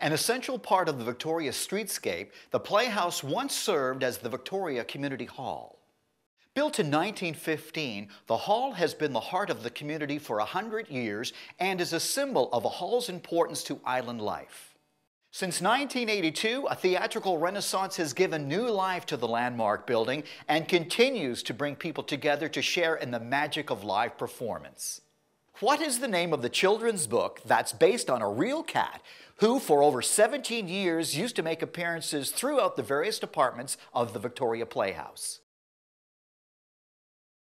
An essential part of the Victoria streetscape, the Playhouse once served as the Victoria Community Hall. Built in 1915, the hall has been the heart of the community for 100 years and is a symbol of the hall's importance to island life. Since 1982, a theatrical renaissance has given new life to the landmark building and continues to bring people together to share in the magic of live performance. What is the name of the children's book that's based on a real cat who, for over 17 years, used to make appearances throughout the various departments of the Victoria Playhouse?